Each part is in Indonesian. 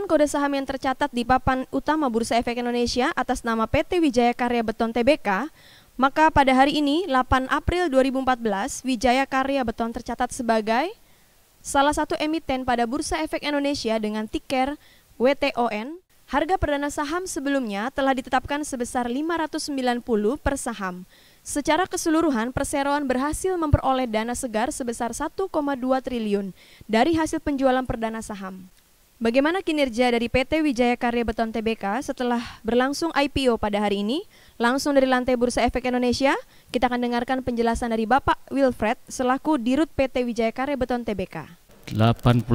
Dengan kode saham yang tercatat di papan utama Bursa Efek Indonesia atas nama PT Wijaya Karya Beton Tbk, maka pada hari ini 8 April 2014 Wijaya Karya Beton tercatat sebagai salah satu emiten pada Bursa Efek Indonesia dengan tiker WTON. Harga perdana saham sebelumnya telah ditetapkan sebesar 590 per saham. Secara keseluruhan, perseroan berhasil memperoleh dana segar sebesar 1,2 triliun dari hasil penjualan perdana saham. Bagaimana kinerja dari PT Wijaya Karya Beton Tbk setelah berlangsung IPO pada hari ini? Langsung dari lantai Bursa Efek Indonesia, kita akan dengarkan penjelasan dari Bapak Wilfred selaku Dirut PT Wijaya Karya Beton Tbk. 85%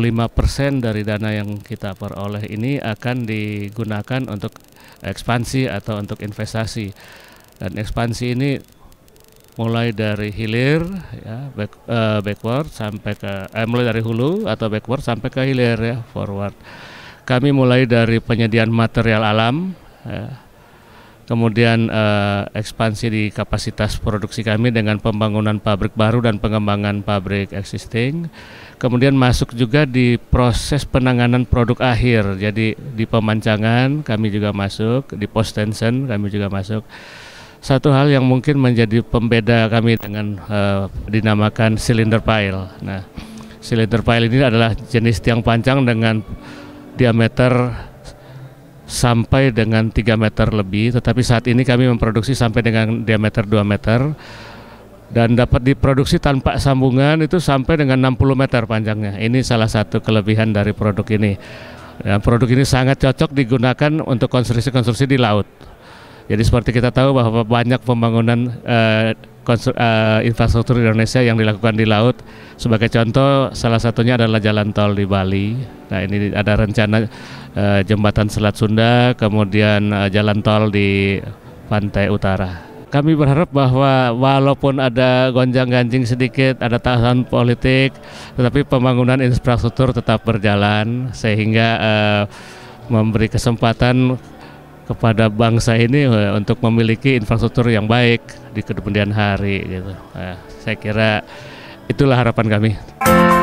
dari dana yang kita peroleh ini akan digunakan untuk ekspansi atau untuk investasi. Dan ekspansi ini mulai dari hilir ya back, uh, backward sampai ke eh, mulai dari hulu atau backward sampai ke hilir ya forward. Kami mulai dari penyediaan material alam ya. Kemudian uh, ekspansi di kapasitas produksi kami dengan pembangunan pabrik baru dan pengembangan pabrik existing. Kemudian masuk juga di proses penanganan produk akhir. Jadi di pemancangan kami juga masuk, di post tension kami juga masuk satu hal yang mungkin menjadi pembeda kami dengan uh, dinamakan silinder pile. Nah, silinder pile ini adalah jenis tiang panjang dengan diameter sampai dengan 3 meter lebih, tetapi saat ini kami memproduksi sampai dengan diameter 2 meter dan dapat diproduksi tanpa sambungan itu sampai dengan 60 meter panjangnya. Ini salah satu kelebihan dari produk ini. Dan nah, produk ini sangat cocok digunakan untuk konstruksi-konstruksi di laut. Jadi seperti kita tahu bahwa banyak pembangunan uh, uh, infrastruktur Indonesia yang dilakukan di laut. Sebagai contoh, salah satunya adalah jalan tol di Bali. Nah, ini ada rencana uh, jembatan Selat Sunda, kemudian uh, jalan tol di pantai utara. Kami berharap bahwa walaupun ada gonjang-ganjing sedikit, ada tahanan politik, tetapi pembangunan infrastruktur tetap berjalan sehingga uh, memberi kesempatan kepada bangsa ini eh, untuk memiliki infrastruktur yang baik di kemudian hari gitu. Nah, saya kira itulah harapan kami.